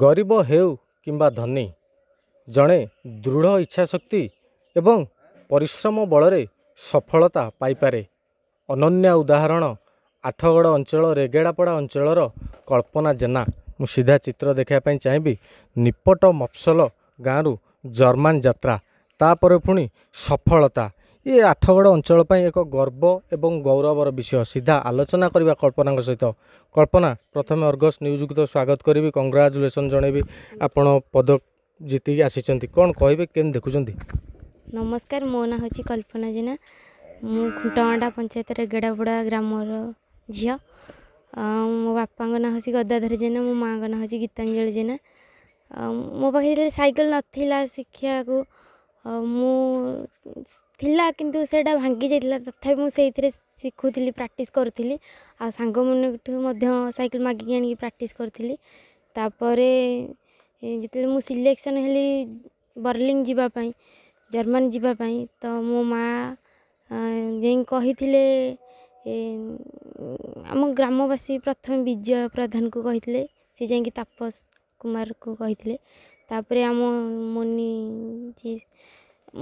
ଗରିବ ହେଉ କିମ୍ବା ଧନୀ ଜଣେ ଦୃଢ଼ ଇଚ୍ଛାଶକ୍ତି ଏବଂ ପରିଶ୍ରମ ବଳରେ ସଫଳତା ପାଇପାରେ ଅନନ୍ୟା ଉଦାହରଣ ଆଠଗଡ଼ ଅଞ୍ଚଳ ରେଗେଡ଼ାପଡ଼ା ଅଞ୍ଚଳର କଳ୍ପନା ଜେନା ମୁଁ ସିଧା ଚିତ୍ର ଦେଖିବା ପାଇଁ ଚାହିଁବି ନିପଟ ମଫସଲ ଗାଁରୁ ଜର୍ମାନ ଯାତ୍ରା ତାପରେ ପୁଣି ସଫଳତା ଏ ଆଠଗଡ଼ ଅଞ୍ଚଳ ପାଇଁ ଏକ ଗର୍ବ ଏବଂ ଗୌରବର ବିଷୟ ସିଧା ଆଲୋଚନା କରିବା କଳ୍ପନାଙ୍କ ସହିତ କଳ୍ପନା ପ୍ରଥମେ ଅର୍ଗସ୍ ନ୍ୟୁଜ୍କୁ ତ ସ୍ୱାଗତ କରିବି କଂଗ୍ରାଚୁଲେସନ୍ ଜଣେଇବି ଆପଣ ପଦକ ଜିତିକି ଆସିଛନ୍ତି କ'ଣ କହିବେ କେମିତି ଦେଖୁଛନ୍ତି ନମସ୍କାର ମୋ ନାଁ ହେଉଛି କଳ୍ପନା ଜେନା ମୁଁ ଖୁଣ୍ଟମଣ୍ଡା ପଞ୍ଚାୟତର ଗେଡ଼ାପଡ଼ା ଗ୍ରାମର ଝିଅ ମୋ ବାପାଙ୍କ ନାଁ ହେଉଛି ଗଦାଧର ଜେନା ମୋ ମାଆଙ୍କ ନାଁ ହେଉଛି ଗୀତାଞ୍ଜଳି ଜେନା ମୋ ପାଖରେ ଯେତେବେଳେ ସାଇକେଲ ନଥିଲା ଶିଖିବାକୁ ମୁଁ ଥିଲା କିନ୍ତୁ ସେଇଟା ଭାଙ୍ଗି ଯାଇଥିଲା ତଥାପି ମୁଁ ସେଇଥିରେ ଶିଖୁଥିଲି ପ୍ରାକ୍ଟିସ୍ କରୁଥିଲି ଆଉ ସାଙ୍ଗମାନଙ୍କଠୁ ମଧ୍ୟ ସାଇକେଲ୍ ମାଗିକି ଆଣିକି ପ୍ରାକ୍ଟିସ୍ କରୁଥିଲି ତା'ପରେ ଯେତେବେଳେ ମୁଁ ସିଲେକ୍ସନ୍ ହେଲି ବର୍ଲିଂ ଯିବା ପାଇଁ ଜର୍ମାନ୍ ଯିବା ପାଇଁ ତ ମୋ ମା ଯାଇ କହିଥିଲେ ଆମ ଗ୍ରାମବାସୀ ପ୍ରଥମେ ବିଜୟ ପ୍ରଧାନକୁ କହିଥିଲେ ସେ ଯାଇକି ତାପସ କୁମାରକୁ କହିଥିଲେ ତା'ପରେ ଆମ ମୁନି ଯିଏ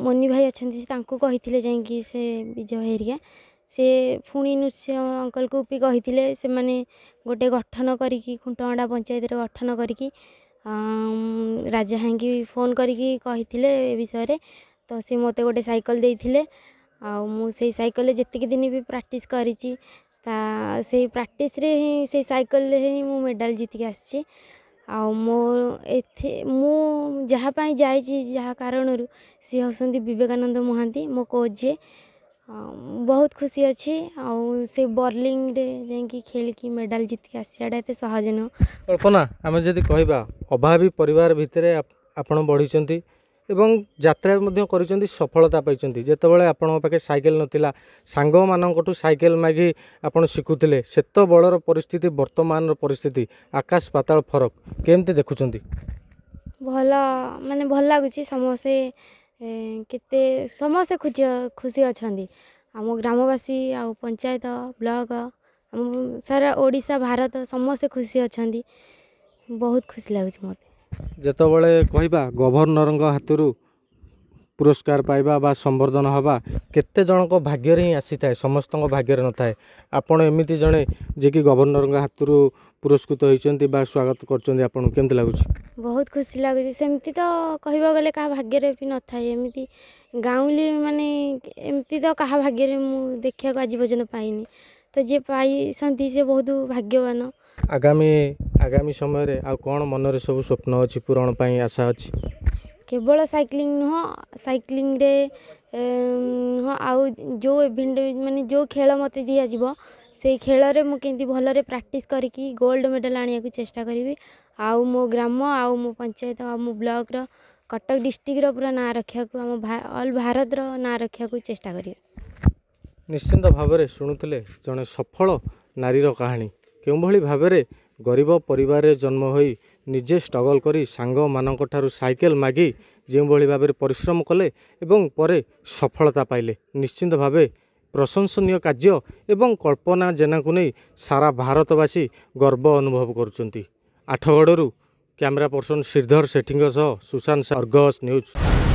ମୁନି ଭାଇ ଅଛନ୍ତି ସେ ତାଙ୍କୁ କହିଥିଲେ ଯାଇକି ସେ ବିଜୟ ଭାଇ ହେରିକା ସେ ପୁଣି ନୃସିଂହ ଅଙ୍କଲକୁ ବି କହିଥିଲେ ସେମାନେ ଗୋଟେ ଗଠନ କରିକି ଖୁଣ୍ଟଗଣ୍ଡା ପଞ୍ଚାୟତରେ ଗଠନ କରିକି ରାଜା ଭାଇଙ୍କି ଫୋନ୍ କରିକି କହିଥିଲେ ଏ ବିଷୟରେ ତ ସେ ମୋତେ ଗୋଟେ ସାଇକେଲ ଦେଇଥିଲେ ଆଉ ମୁଁ ସେଇ ସାଇକେଲରେ ଯେତିକି ଦିନ ବି ପ୍ରାକ୍ଟିସ୍ କରିଛି ତା ସେଇ ପ୍ରାକ୍ଟିସ୍ରେ ହିଁ ସେଇ ସାଇକେଲରେ ହିଁ ମୁଁ ମେଡ଼ାଲ୍ ଜିତିକି ଆସିଛି आई जा कारण सी हूँ बेकानंद महांती मो कोजे बहुत खुशी अच्छे से बर्लींग जाकि खेल की मेडल जीत के आसे सहज नुह कल्पना आम जी कह अभावी पर आप बढ़ी ଏବଂ ଯାତ୍ରା ମଧ୍ୟ କରିଛନ୍ତି ସଫଳତା ପାଇଛନ୍ତି ଯେତେବେଳେ ଆପଣଙ୍କ ପାଖେ ସାଇକେଲ ନଥିଲା ସାଙ୍ଗମାନଙ୍କଠୁ ସାଇକେଲ ମାଗି ଆପଣ ଶିଖୁଥିଲେ ସେତେବେଳର ପରିସ୍ଥିତି ବର୍ତ୍ତମାନର ପରିସ୍ଥିତି ଆକାଶ ପାତାଳ ଫରକ କେମିତି ଦେଖୁଛନ୍ତି ଭଲ ମାନେ ଭଲ ଲାଗୁଛି ସମସ୍ତେ କେତେ ସମସ୍ତେ ଖୁସି ଖୁସି ଅଛନ୍ତି ଆମ ଗ୍ରାମବାସୀ ଆଉ ପଞ୍ଚାୟତ ବ୍ଲକ ଆମ ସାରା ଓଡ଼ିଶା ଭାରତ ସମସ୍ତେ ଖୁସି ଅଛନ୍ତି ବହୁତ ଖୁସି ଲାଗୁଛି ମୋତେ ଯେତେବେଳେ କହିବା ଗଭର୍ଣ୍ଣରଙ୍କ ହାତରୁ ପୁରସ୍କାର ପାଇବା ବା ସମ୍ବର୍ଦ୍ଧନ ହେବା କେତେ ଜଣଙ୍କ ଭାଗ୍ୟରେ ହିଁ ଆସିଥାଏ ସମସ୍ତଙ୍କ ଭାଗ୍ୟରେ ନଥାଏ ଆପଣ ଏମିତି ଜଣେ ଯିଏକି ଗଭର୍ଣ୍ଣରଙ୍କ ହାତରୁ ପୁରସ୍କୃତ ହୋଇଛନ୍ତି ବା ସ୍ୱାଗତ କରିଛନ୍ତି ଆପଣଙ୍କୁ କେମିତି ଲାଗୁଛି ବହୁତ ଖୁସି ଲାଗୁଛି ସେମିତି ତ କହିବାକୁ ଗଲେ କାହା ଭାଗ୍ୟରେ ବି ନଥାଏ ଏମିତି ଗାଉଁଲି ମାନେ ଏମିତି ତ କାହା ଭାଗ୍ୟରେ ମୁଁ ଦେଖିବାକୁ ଆଜି ପର୍ଯ୍ୟନ୍ତ ପାଇନି ତ ଯିଏ ପାଇଛନ୍ତି ସେ ବହୁତ ଭାଗ୍ୟବାନ ଆଗାମୀ ଆଗାମୀ ସମୟରେ ଆଉ କ'ଣ ମନରେ ସବୁ ସ୍ୱପ୍ନ ଅଛି ପୂରଣ ପାଇଁ ଆଶା ଅଛି କେବଳ ସାଇକ୍ଲିଂ ନୁହଁ ସାଇକ୍ଲିଂରେ ହଁ ଆଉ ଯେଉଁ ଇଭେଣ୍ଟ ମାନେ ଯେଉଁ ଖେଳ ମୋତେ ଦିଆଯିବ ସେଇ ଖେଳରେ ମୁଁ କେମିତି ଭଲରେ ପ୍ରାକ୍ଟିସ୍ କରିକି ଗୋଲ୍ଡ ମେଡ଼ାଲ୍ ଆଣିବାକୁ ଚେଷ୍ଟା କରିବି ଆଉ ମୋ ଗ୍ରାମ ଆଉ ମୋ ପଞ୍ଚାୟତ ଆଉ ମୋ ବ୍ଲକ୍ର କଟକ ଡିଷ୍ଟ୍ରିକ୍ଟର ପୁରା ନାଁ ରଖିବାକୁ ଆମ ଅଲ୍ ଭାରତର ନାଁ ରଖିବାକୁ ଚେଷ୍ଟା କରିବି ନିଶ୍ଚିନ୍ତ ଭାବରେ ଶୁଣୁଥିଲେ ଜଣେ ସଫଳ ନାରୀର କାହାଣୀ କେଉଁଭଳି ଭାବରେ ଗରିବ ପରିବାରରେ ଜନ୍ମ ହୋଇ ନିଜେ ଷ୍ଟ୍ରଗଲ୍ କରି ସାଙ୍ଗମାନଙ୍କ ଠାରୁ ସାଇକେଲ ମାଗି ଯେଉଁଭଳି ଭାବରେ ପରିଶ୍ରମ କଲେ ଏବଂ ପରେ ସଫଳତା ପାଇଲେ ନିଶ୍ଚିନ୍ତ ଭାବେ ପ୍ରଶଂସନୀୟ କାର୍ଯ୍ୟ ଏବଂ କଳ୍ପନା ଜେନାକୁ ନେଇ ସାରା ଭାରତବାସୀ ଗର୍ବ ଅନୁଭବ କରୁଛନ୍ତି ଆଠଗଡ଼ରୁ କ୍ୟାମେରା ପର୍ସନ ଶ୍ରୀଧର ସେଠୀଙ୍କ ସହ ସୁଶାନ୍ତ ଅର୍ଗସ୍ ନ୍ୟୁଜ୍